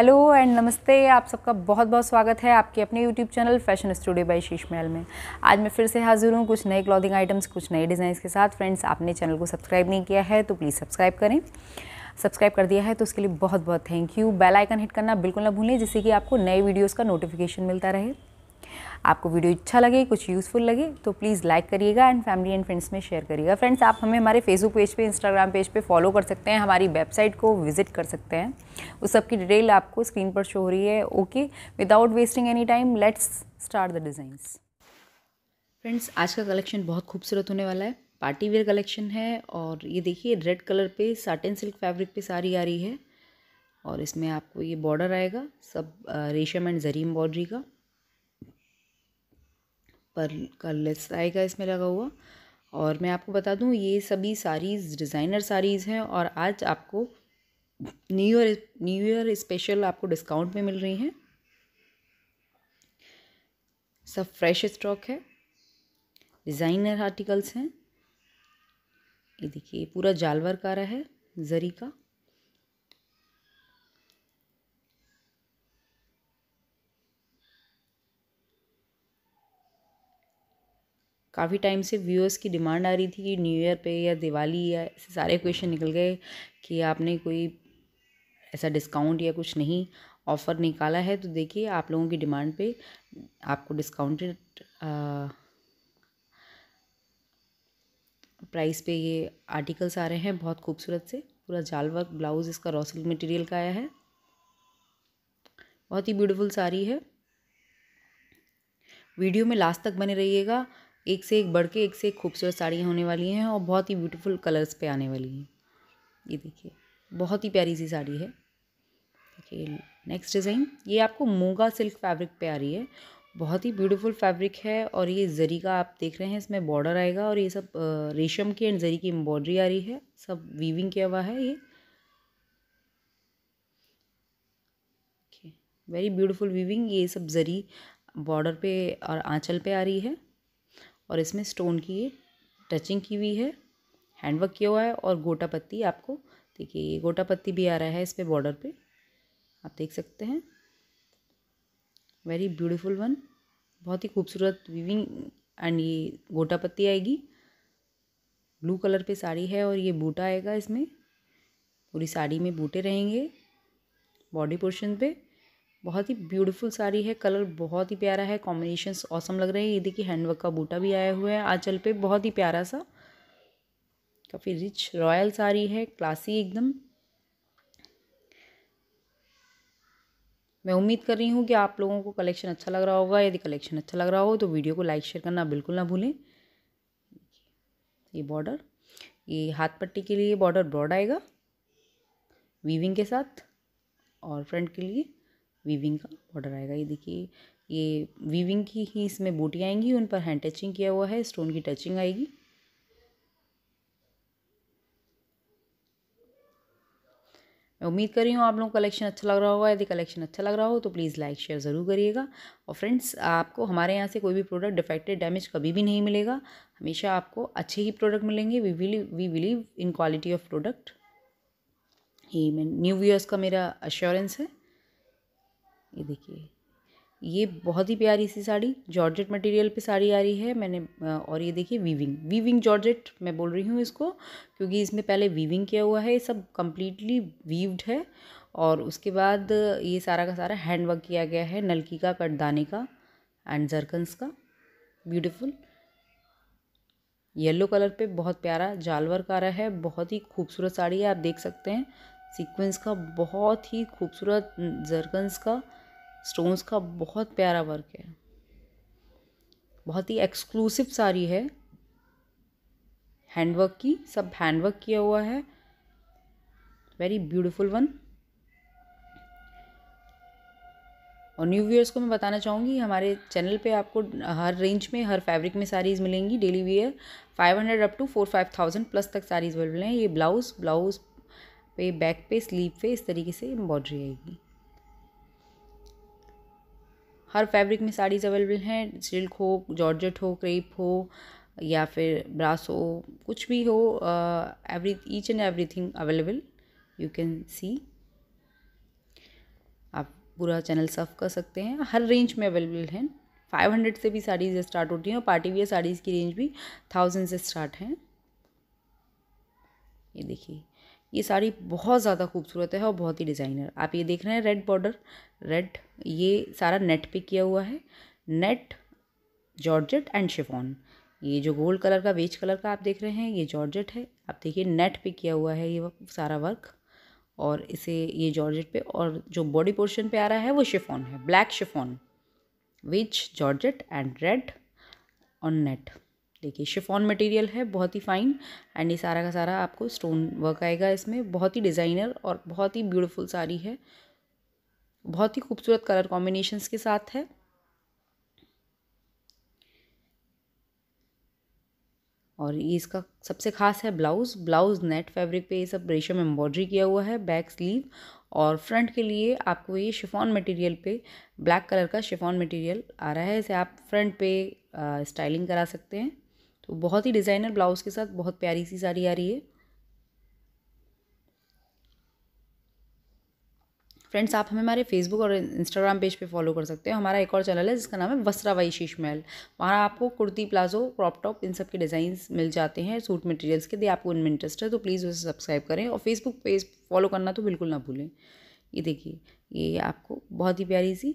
hello and नमस्ते आप सबका बहुत बहुत स्वागत है आपके अपने YouTube channel fashion studio by Sheesh Mahal में आज मैं फिर से हाजिर हूँ कुछ नए क्लॉथिंग आइटम्स कुछ नए डिज़ाइन के साथ फ्रेंड्स आपने चैनल को सब्सक्राइब नहीं किया है तो प्लीज़ सब्सक्राइब करें सब्सक्राइब कर दिया है तो उसके लिए बहुत बहुत thank you bell icon hit करना बिल्कुल ना भूलें जिससे कि आपको नए वीडियोज़ का नोटिफिकेशन मिलता रहे आपको वीडियो अच्छा लगे कुछ यूज़फुल लगे तो प्लीज़ लाइक करिएगा एंड फैमिली एंड फ्रेंड्स में शेयर करिएगा फ्रेंड्स आप हमें हमारे फेसबुक पेज पे इंस्टाग्राम पेज पे फॉलो कर सकते हैं हमारी वेबसाइट को विजिट कर सकते हैं उस सब की डिटेल आपको स्क्रीन पर शो हो रही है okay without wasting any time let's start the designs friends आज का कलेक्शन बहुत खूबसूरत होने वाला है पार्टी वेयर कलेक्शन है और ये देखिए रेड कलर पे साटन सिल्क फैब्रिक पे सारी आ रही है और इसमें आपको ये बॉर्डर आएगा सब रेशम एंड जरी बॉर्डरी का पर कलर्स आएगा इसमें लगा हुआ और मैं आपको बता दूं ये सभी साड़ीज़ डिज़ाइनर साड़ीज़ हैं और आज आपको new year new year special आपको डिस्काउंट में मिल रही हैं सब फ्रेश स्टॉक है डिज़ाइनर आर्टिकल्स हैं ये देखिए पूरा जालवर का रहा है जरी का काफ़ी टाइम से व्यूअर्स की डिमांड आ रही थी कि न्यू ईयर पे या दिवाली या ऐसे सारे क्वेश्चन निकल गए कि आपने कोई ऐसा डिस्काउंट या कुछ नहीं ऑफ़र निकाला है तो देखिए आप लोगों की डिमांड पे आपको डिस्काउंटेड प्राइस पे ये आर्टिकल्स आ रहे हैं बहुत खूबसूरत से पूरा जाल वर्क ब्लाउज़ इसका रॉसिल मटेरियल का आया है बहुत ही ब्यूटीफुल साड़ी है वीडियो में लास्ट तक बने रहिएगा एक से एक बढ़ के एक से एक खूबसूरत साड़ियाँ होने वाली हैं और बहुत ही ब्यूटीफुल कलर्स पे आने वाली हैं ये देखिए बहुत ही प्यारी सी साड़ी है देखिए नेक्स्ट डिज़ाइन ये आपको मोगा सिल्क फैब्रिक पे आ रही है बहुत ही ब्यूटीफुल फैब्रिक है और ये जरी का आप देख रहे हैं इसमें बॉर्डर आएगा और ये सब रेशम की एंड जरी की एम्ब्रॉयडरी आ रही है सब वीविंग किया हुआ है ये वेरी ब्यूटीफुल वीविंग ये सब जरी बॉर्डर पे और आंचल पे आ रही है और इसमें स्टोन की ये टचिंग की हुई है हैंडवर्क किया हुआ है और गोटा पत्ती आपको देखिए ये गोटा पत्ती भी आ रहा है इस पर बॉर्डर पर आप देख सकते हैं वेरी ब्यूटीफुल वन बहुत ही खूबसूरत वीविंग एंड ये गोटा पत्ती आएगी ब्लू कलर पे साड़ी है और ये बूटा आएगा इसमें पूरी साड़ी में बूटे रहेंगे बॉडी पोर्शन पे बहुत ही ब्यूटीफुल साड़ी है कलर बहुत ही प्यारा है कॉम्बिनेशन औसम लग रहे हैं ये देखिए हैंडवर्क का बूटा भी आया हुआ है आंचल पे बहुत ही प्यारा सा काफ़ी रिच रॉयल साड़ी है क्लासी एकदम मैं उम्मीद कर रही हूँ कि आप लोगों को कलेक्शन अच्छा लग रहा होगा यदि कलेक्शन अच्छा लग रहा हो तो वीडियो को लाइक शेयर करना बिल्कुल ना भूलें ये बॉर्डर ये हाथ पट्टी के लिए बॉर्डर ब्रॉड आएगा वीविंग के साथ और फ्रंट के लिए वीविंग का बॉर्डर आएगा ये देखिए ये वीविंग की ही इसमें बूटी आएंगी उन पर हैंड टचिंग किया हुआ है स्टोन की टचिंग आएगी मैं उम्मीद कर रही हूँ आप लोगों को कलेक्शन अच्छा लग रहा होगा यदि कलेक्शन अच्छा लग रहा हो तो प्लीज़ लाइक शेयर ज़रूर करिएगा और फ्रेंड्स आपको हमारे यहाँ से कोई भी प्रोडक्ट डिफेक्टेड डैमेज कभी भी नहीं मिलेगा हमेशा आपको अच्छे ही प्रोडक्ट मिलेंगे वी विली we believe in quality of product ये मैं न्यू व्यूअर्स का मेरा अश्योरेंस है ये देखिए ये बहुत ही प्यारी सी साड़ी जॉर्जेट मटेरियल पे साड़ी आ रही है मैंने और ये देखिए वीविंग वीविंग जॉर्जेट मैं बोल रही हूँ इसको क्योंकि इसमें पहले वीविंग किया हुआ है ये सब कम्प्लीटली वीव्ड है और उसके बाद ये सारा का सारा हैंड वर्क किया गया है नलकी का कटदाने का एंड जरकन्स का ब्यूटिफुल येलो कलर पे बहुत प्यारा जालवर का आ रहा है बहुत ही खूबसूरत साड़ी है आप देख सकते हैं सीक्वेंस का बहुत ही खूबसूरत जरकन्स का स्टोन्स का बहुत प्यारा वर्क है बहुत ही एक्सक्लूसिव साड़ी है हैंडवर्क की सब हैंडवर्क किया हुआ है वेरी ब्यूटीफुल वन और न्यू व्यूअर्स को मैं बताना चाहूँगी हमारे चैनल पे आपको हर रेंज में हर फैब्रिक में साड़ीज़ मिलेंगी daily wear five hundred up to four five thousand plus तक साड़ीज़ अवेलेबल हैं ये ब्लाउज़ ब्लाउज़ पे बैक पे स्लीव पे इस तरीके से एम्ब्रॉयडरी आएगी हर फैब्रिक में साड़ीज़ अवेलेबल हैं सिल्क हो जॉर्जेट हो क्रेप हो या फिर ब्रास हो कुछ भी हो every each and everything available you can see आप पूरा चैनल सर्व कर सकते हैं हर रेंज में अवेलेबल हैं फाइव हंड्रेड से भी साड़ीज़ स्टार्ट होती हैं और पार्टी वियर साड़ीज़ की रेंज भी थाउजेंड से स्टार्ट हैं ये देखिए ये साड़ी बहुत ज़्यादा खूबसूरत है और बहुत ही डिज़ाइनर आप ये देख रहे हैं रेड बॉर्डर रेड ये सारा नेट पे किया हुआ है नेट जॉर्जेट एंड शिफॉन ये जो गोल्ड कलर का वेज कलर का आप देख रहे हैं ये जॉर्जेट है आप देखिए नेट पे किया हुआ है ये सारा वर्क और इसे ये जॉर्जेट पे और जो बॉडी पोर्शन पे आ रहा है वो शिफॉन है black chiffon which georgette and red on net देखिए शिफॉन मटेरियल है बहुत ही फाइन एंड ये सारा का सारा आपको स्टोन वर्क आएगा इसमें बहुत ही डिज़ाइनर और बहुत ही ब्यूटीफुल साड़ी है बहुत ही खूबसूरत कलर कॉम्बिनेशंस के साथ है और ये इसका सबसे खास है ब्लाउज़ ब्लाउज़ नेट फैब्रिक पे ये सब रेशम एम्ब्रॉयडरी किया हुआ है बैक स्लीव और फ्रंट के लिए आपको ये शिफॉन मटेरियल पे ब्लैक कलर का शिफॉन मटेरियल आ रहा है इसे आप फ्रंट पे स्टाइलिंग करा सकते हैं तो बहुत ही डिज़ाइनर ब्लाउज़ के साथ बहुत प्यारी सी साड़ी आ रही है फ्रेंड्स आप हमें हमारे फेसबुक और इंस्टाग्राम पेज पे फॉलो कर सकते हो हमारा एक और चैनल है जिसका नाम है वस्त्रा वाई शीश महल वहाँ आपको कुर्ती प्लाजो क्रॉप टॉप इन सब के डिज़ाइंस मिल जाते हैं सूट मटेरियल्स के यदि आपको इनमें इंटरेस्ट है तो प्लीज़ उसे सब्सक्राइब करें और फेसबुक पेज फॉलो करना तो बिल्कुल ना भूलें ये देखिए ये आपको बहुत ही प्यारी सी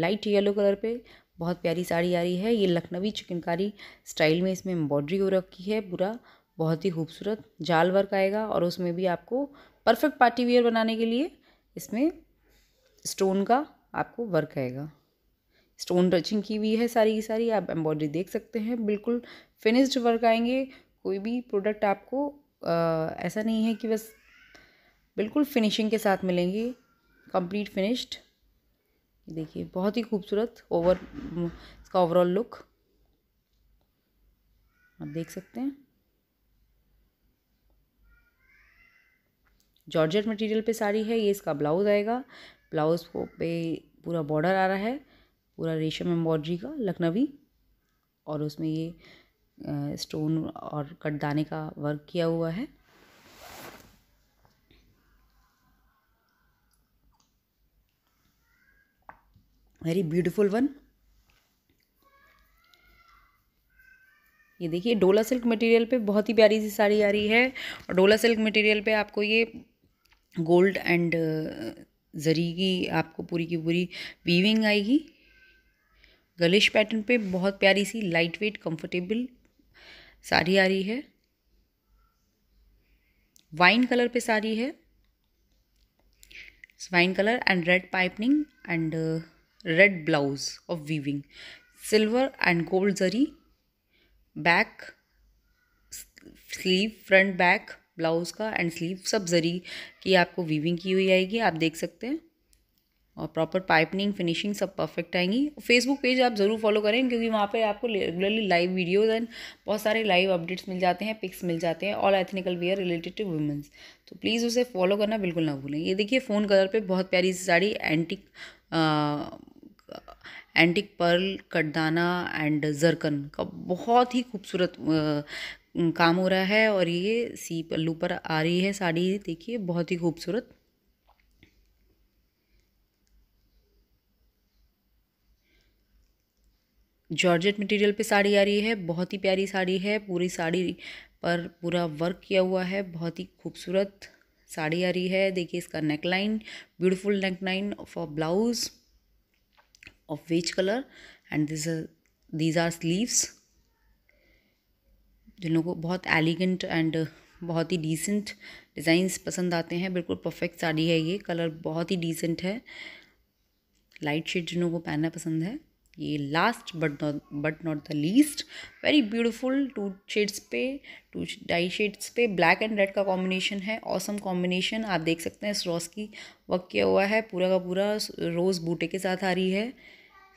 लाइट येलो कलर पर बहुत प्यारी साड़ी आ रही है ये लखनवी चिकनकारी स्टाइल में इसमें एम्ब्रॉयड्री हो रखी है पूरा बहुत ही खूबसूरत जाल वर्क आएगा और उसमें भी आपको परफेक्ट पार्टी वियर बनाने के लिए इसमें स्टोन का आपको वर्क आएगा स्टोन टचिंग की हुई है सारी की सारी आप एम्ब्रॉयडरी देख सकते हैं बिल्कुल फिनिश्ड वर्क आएंगे कोई भी प्रोडक्ट आपको आ, ऐसा नहीं है कि बस बिल्कुल फिनिशिंग के साथ मिलेंगे कंप्लीट फिनिश्ड देखिए बहुत ही खूबसूरत ओवर इसका ओवरऑल लुक आप देख सकते हैं जॉर्जेट मटेरियल पे साड़ी है ये इसका ब्लाउज आएगा ब्लाउज को पे पूरा बॉर्डर आ रहा है पूरा रेशम एम्ब्रॉयडरी का लखनवी और उसमें ये स्टोन और कटदाने का वर्क किया हुआ है वेरी ब्यूटीफुल वन ये देखिए डोला सिल्क मटेरियल पे बहुत ही प्यारी सी साड़ी आ रही है और डोला सिल्क मटेरियल पे आपको ये गोल्ड एंड जरी की आपको पूरी की पूरी वीविंग आएगी गलिश पैटर्न पे बहुत प्यारी सी लाइट वेट कंफर्टेबल साड़ी आ रही है वाइन कलर पे साड़ी है wine colour and red piping and red blouse of weaving silver and gold zari back sleeve front back blouse का एंड स्लीव सब जरी की आपको वीविंग की हुई आएगी आप देख सकते हैं और प्रॉपर पाइपनिंग फिनिशिंग सब परफेक्ट आएंगी फेसबुक पेज आप ज़रूर फॉलो करें क्योंकि वहाँ पे आपको रेगुलरली लाइव वीडियोज एंड बहुत सारे लाइव अपडेट्स मिल जाते हैं पिक्स मिल जाते हैं all ethnical wear related to womens तो प्लीज़ उसे फॉलो करना बिल्कुल ना भूलें ये देखिए फ़ोन कलर पर बहुत प्यारी सी साड़ी एंटिक एंटिक पर्ल कटदाना एंड जरकन का बहुत ही खूबसूरत काम हो रहा है और ये सी पल्लू पर आ रही है साड़ी देखिए बहुत ही खूबसूरत जॉर्जेट मटेरियल पे साड़ी आ रही है बहुत ही प्यारी साड़ी है पूरी साड़ी पर पूरा वर्क किया हुआ है बहुत ही खूबसूरत साड़ी आ रही है देखिए इसका neck line beautiful neck line for blouse of beige colour and this these are sleeves जिन लोगों को बहुत एलिगेंट एंड बहुत ही डिसेंट डिज़ाइंस पसंद आते हैं बिल्कुल परफेक्ट साड़ी है ये कलर बहुत ही डिसेंट है लाइट शेड जिन लोगों को पहनना पसंद है ये last but not but not the least very beautiful two shades पे टू डाई शेड्स पे ब्लैक एंड रेड का कॉम्बिनेशन है ऑसम awesome कॉम्बिनेशन आप देख सकते हैं इस रॉस की वर्क किया हुआ है पूरा का पूरा रोज़ बूटे के साथ आ रही है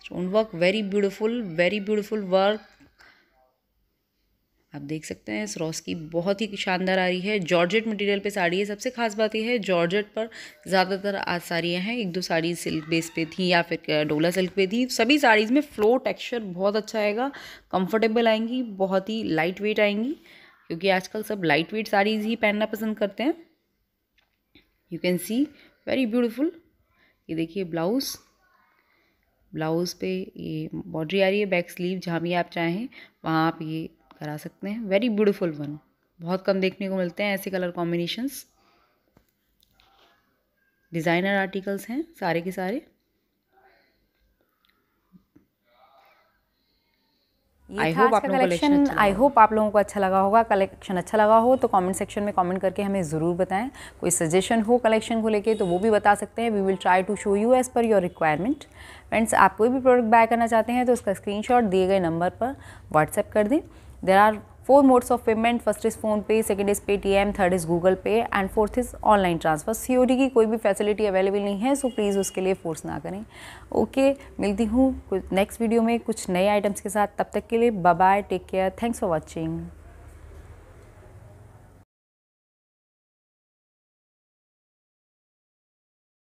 stone work very beautiful very beautiful work आप देख सकते हैं रॉस की बहुत ही शानदार आ रही है जॉर्जेट मटेरियल पे साड़ी है सबसे खास बात यह है जॉर्जेट पर ज़्यादातर आज साड़ियाँ हैं एक दो साड़ी सिल्क बेस पे थी या फिर डोला सिल्क पे थी सभी साड़ीज़ में फ्लो टेक्सचर बहुत अच्छा आएगा कंफर्टेबल आएंगी बहुत ही लाइट वेट आएंगी क्योंकि आजकल सब लाइट वेट साड़ीज़ ही पहनना पसंद करते हैं you can see very beautiful ये देखिए ब्लाउज़ ब्लाउज़ पे ये बॉर्डरी आ रही है बैक स्लीव जहाँ भी आप चाहें वहाँ आप ये करा सकते हैं वेरी ब्यूटिफुल वन बहुत कम देखने को मिलते हैं ऐसे कलर कॉम्बिनेशंस डिज़ाइनर आर्टिकल्स हैं सारे के सारे आई होप आप कलेक्शन आई होप आप लोगों को अच्छा लगा होगा कलेक्शन अच्छा लगा हो तो कमेंट सेक्शन में कमेंट करके हमें ज़रूर बताएं कोई सजेशन हो कलेक्शन को लेके तो वो भी बता सकते हैं we will try to show you as per your requirement friends आप कोई भी प्रोडक्ट बाय करना चाहते हैं तो उसका स्क्रीनशॉट दिए गए नंबर पर व्हाट्सएप कर दें there are four modes of payment first is phone pay second is paytm third is google pay and fourth is online transfer COD की कोई भी फैसिलिटी अवेलेबल नहीं है सो so प्लीज़ उसके लिए फोर्स ना करें ओके okay, मिलती हूँ नेक्स्ट वीडियो में कुछ नए आइटम्स के साथ तब तक के लिए bye take care thanks for watching